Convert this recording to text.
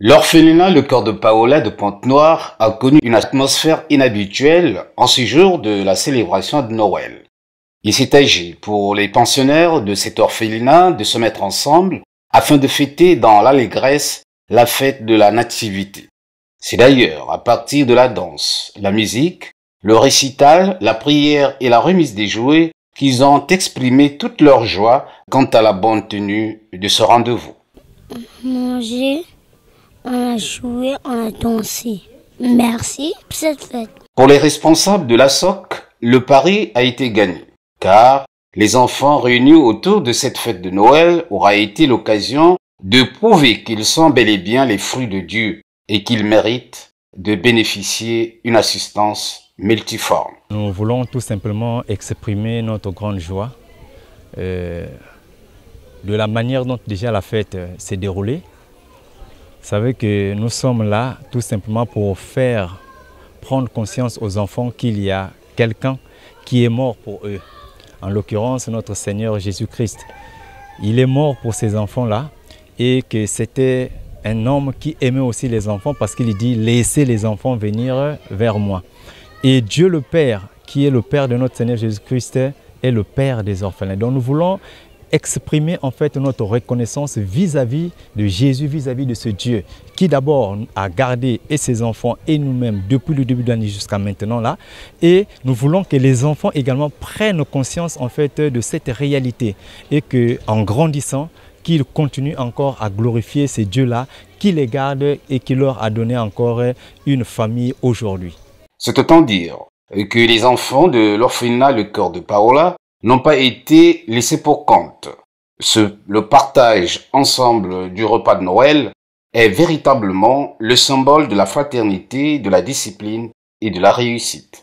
L'orphelinat Le Corps de Paola de Pointe-Noire a connu une atmosphère inhabituelle en ces jours de la célébration de Noël. Il s'est agi pour les pensionnaires de cet orphelinat de se mettre ensemble afin de fêter dans l'allégresse la fête de la nativité. C'est d'ailleurs à partir de la danse, la musique, le récital, la prière et la remise des jouets qu'ils ont exprimé toute leur joie quant à la bonne tenue de ce rendez-vous on a joué, on a dansé. Merci pour cette fête. Pour les responsables de la SOC, le pari a été gagné, car les enfants réunis autour de cette fête de Noël aura été l'occasion de prouver qu'ils sont bel et bien les fruits de Dieu et qu'ils méritent de bénéficier une assistance multiforme. Nous voulons tout simplement exprimer notre grande joie euh, de la manière dont déjà la fête s'est déroulée savez que nous sommes là tout simplement pour faire prendre conscience aux enfants qu'il y a quelqu'un qui est mort pour eux. En l'occurrence, notre Seigneur Jésus-Christ. Il est mort pour ces enfants-là et que c'était un homme qui aimait aussi les enfants parce qu'il dit laissez les enfants venir vers moi. Et Dieu le Père, qui est le Père de notre Seigneur Jésus-Christ, est le Père des orphelins. Donc nous voulons exprimer en fait notre reconnaissance vis-à-vis de Jésus, vis-à-vis de ce Dieu qui d'abord a gardé et ses enfants et nous-mêmes depuis le début de l'année jusqu'à maintenant là. Et nous voulons que les enfants également prennent conscience en fait de cette réalité et que en grandissant, qu'ils continuent encore à glorifier ces dieux-là qui les gardent et qui leur a donné encore une famille aujourd'hui. C'est autant dire que les enfants de l'orphelinat Le Corps de Paola n'ont pas été laissés pour compte. le partage ensemble du repas de Noël est véritablement le symbole de la fraternité, de la discipline et de la réussite.